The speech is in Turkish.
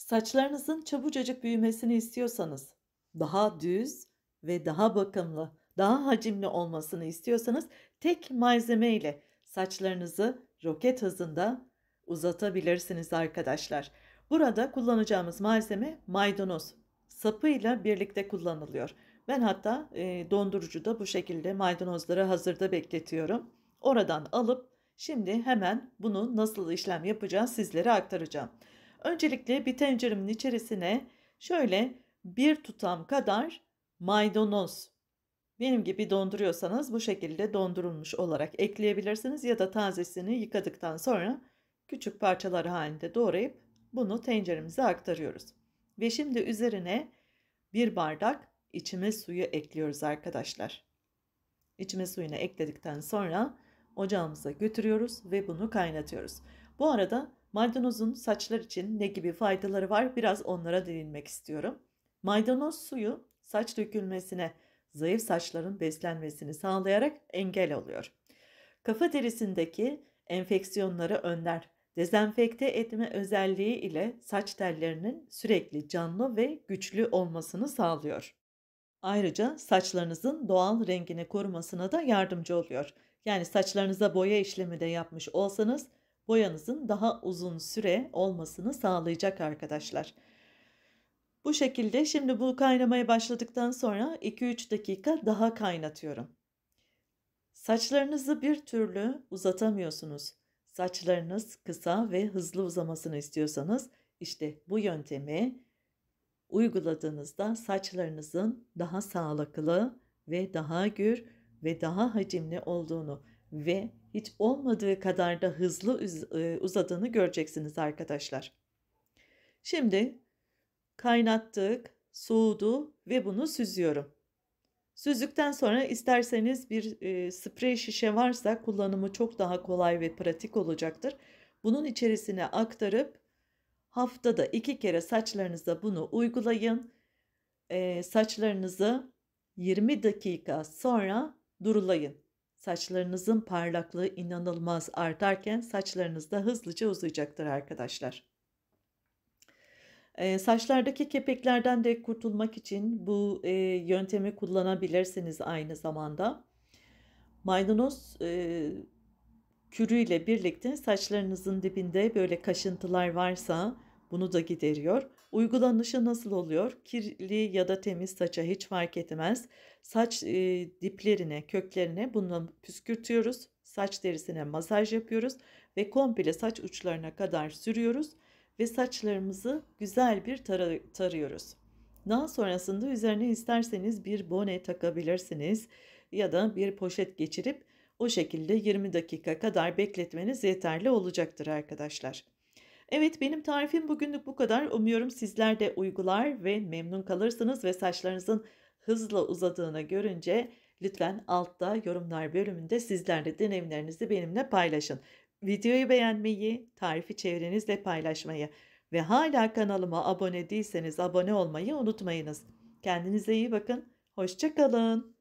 Saçlarınızın çabucacık büyümesini istiyorsanız, daha düz ve daha bakımlı, daha hacimli olmasını istiyorsanız tek malzeme ile saçlarınızı roket hızında uzatabilirsiniz arkadaşlar. Burada kullanacağımız malzeme maydanoz. Sapıyla birlikte kullanılıyor. Ben hatta e, dondurucuda bu şekilde maydanozları hazırda bekletiyorum. Oradan alıp şimdi hemen bunu nasıl işlem yapacağız sizlere aktaracağım. Öncelikle bir tenceremin içerisine şöyle bir tutam kadar maydanoz benim gibi donduruyorsanız bu şekilde dondurulmuş olarak ekleyebilirsiniz ya da tazesini yıkadıktan sonra küçük parçalar halinde doğrayıp bunu tenceremize aktarıyoruz. Ve şimdi üzerine bir bardak içme suyu ekliyoruz arkadaşlar. İçme suyunu ekledikten sonra ocağımıza götürüyoruz ve bunu kaynatıyoruz. Bu arada Maydanozun saçlar için ne gibi faydaları var biraz onlara değinmek istiyorum. Maydanoz suyu saç dökülmesine, zayıf saçların beslenmesini sağlayarak engel oluyor. Kafa derisindeki enfeksiyonları önler. Dezenfekte etme özelliği ile saç tellerinin sürekli canlı ve güçlü olmasını sağlıyor. Ayrıca saçlarınızın doğal rengini korumasına da yardımcı oluyor. Yani saçlarınıza boya işlemi de yapmış olsanız boyanızın daha uzun süre olmasını sağlayacak arkadaşlar. Bu şekilde şimdi bu kaynamaya başladıktan sonra 2-3 dakika daha kaynatıyorum. Saçlarınızı bir türlü uzatamıyorsunuz. Saçlarınız kısa ve hızlı uzamasını istiyorsanız işte bu yöntemi uyguladığınızda saçlarınızın daha sağlıklı ve daha gür ve daha hacimli olduğunu ve hiç olmadığı kadar da hızlı e, uzadığını göreceksiniz arkadaşlar. Şimdi kaynattık, soğudu ve bunu süzüyorum. Süzdükten sonra isterseniz bir e, sprey şişe varsa kullanımı çok daha kolay ve pratik olacaktır. Bunun içerisine aktarıp haftada iki kere saçlarınıza bunu uygulayın. E, saçlarınızı 20 dakika sonra durulayın. Saçlarınızın parlaklığı inanılmaz artarken saçlarınız da hızlıca uzayacaktır arkadaşlar. E, saçlardaki kepeklerden de kurtulmak için bu e, yöntemi kullanabilirsiniz aynı zamanda. Maydanoz e, kürüyle birlikte saçlarınızın dibinde böyle kaşıntılar varsa bunu da gideriyor. Uygulanışı nasıl oluyor? Kirli ya da temiz saça hiç fark etmez. Saç e, diplerine, köklerine bunu püskürtüyoruz. Saç derisine masaj yapıyoruz ve komple saç uçlarına kadar sürüyoruz ve saçlarımızı güzel bir tar- tarıyoruz. Daha sonrasında üzerine isterseniz bir bone takabilirsiniz ya da bir poşet geçirip o şekilde 20 dakika kadar bekletmeniz yeterli olacaktır arkadaşlar. Evet benim tarifim bugünlük bu kadar. Umuyorum sizler de uygular ve memnun kalırsınız ve saçlarınızın hızla uzadığını görünce lütfen altta yorumlar bölümünde sizler de deneyimlerinizi benimle paylaşın. Videoyu beğenmeyi, tarifi çevrenizle paylaşmayı ve hala kanalıma abone değilseniz abone olmayı unutmayınız. Kendinize iyi bakın. Hoşçakalın.